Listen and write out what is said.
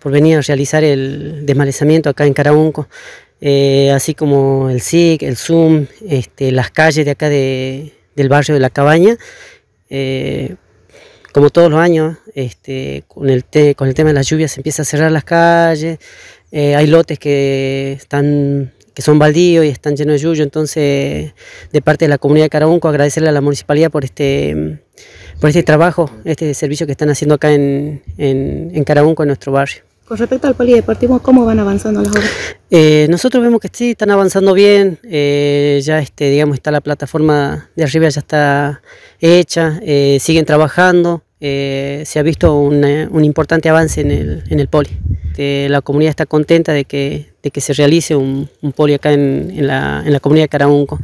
por venir a realizar el desmalezamiento acá en Carabunco, eh, así como el SIC, el Zoom, este, las calles de acá del barrio de La Cabaña. Eh, como todos los años, este, con, el con el tema de las lluvias se empieza a cerrar las calles, eh, hay lotes que están que son baldíos y están llenos de yuyo, entonces de parte de la comunidad de Carabunco agradecerle a la municipalidad por este por este trabajo, este servicio que están haciendo acá en, Carabunco, en nuestro barrio. Con respecto al polideportivo, ¿cómo van avanzando las obras? Eh, nosotros vemos que sí, están avanzando bien, eh, ya este, digamos, está la plataforma de arriba, ya está hecha, eh, siguen trabajando, se ha visto un importante avance en el, poli. la comunidad está contenta de que, se realice un, poli acá en, la, comunidad de Carabunco.